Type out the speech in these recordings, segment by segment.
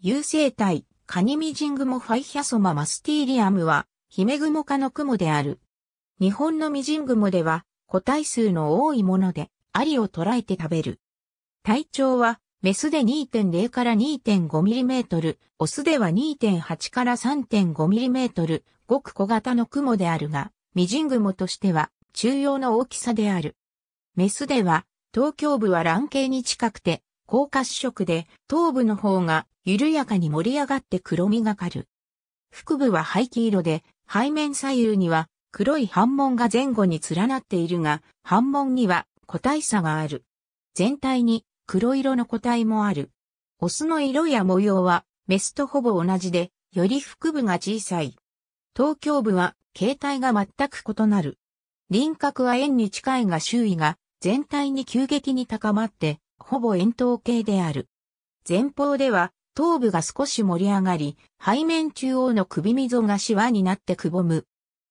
有生体、カニミジングモファイヒャソママスティーリアムは、ヒメグモ科の雲である。日本のミジングモでは、個体数の多いもので、アリを捕らえて食べる。体長は、メスで2.0から2 5トル、オスでは2.8から3 5トル、ごく小型の雲であるが、ミジングモとしては、中央の大きさである。メスでは、東京部は卵形に近くて、高褐色で、頭部の方が緩やかに盛り上がって黒みがかる。腹部は灰黄色で、背面左右には黒い斑紋が前後に連なっているが、斑紋には個体差がある。全体に黒色の個体もある。オスの色や模様はメスとほぼ同じで、より腹部が小さい。頭胸部は形態が全く異なる。輪郭は円に近いが周囲が全体に急激に高まってほぼ円筒形である。前方では頭部が少し盛り上がり、背面中央の首溝がシワになってくぼむ。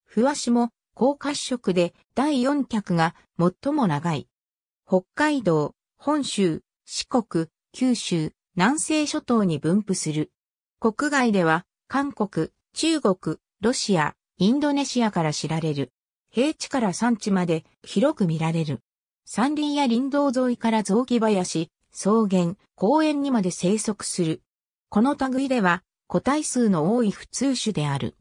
ふわしも高褐色で第4脚が最も長い。北海道、本州、四国、九州、南西諸島に分布する。国外では韓国、中国、ロシア、インドネシアから知られる。平地から山地まで広く見られる。山林や林道沿いから雑木林、草原、公園にまで生息する。この類では、個体数の多い普通種である。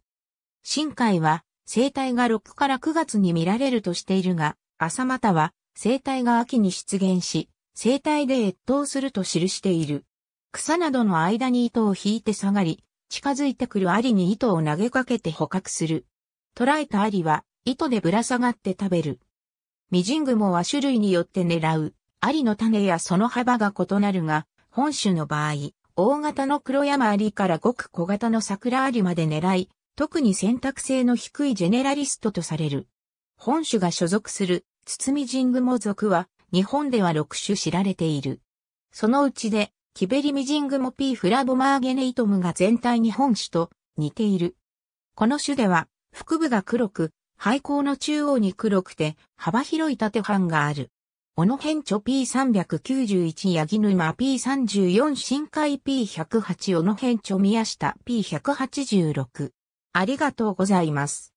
深海は、生態が6から9月に見られるとしているが、朝または、生態が秋に出現し、生態で越冬すると記している。草などの間に糸を引いて下がり、近づいてくるアリに糸を投げかけて捕獲する。捕らえたアリは、糸でぶら下がって食べる。ミジングモは種類によって狙う、アリの種やその幅が異なるが、本種の場合、大型の黒山アリからごく小型の桜アリまで狙い、特に選択性の低いジェネラリストとされる。本種が所属する、ツミジングモ属は、日本では6種知られている。そのうちで、キベリミジングモーフラボマーゲネイトムが全体に本種と似ている。この種では、腹部が黒く、廃校の中央に黒くて幅広い縦半がある。小野辺著 P391 ギヌマ P34 深海 P108 小野辺著宮下 P186。ありがとうございます。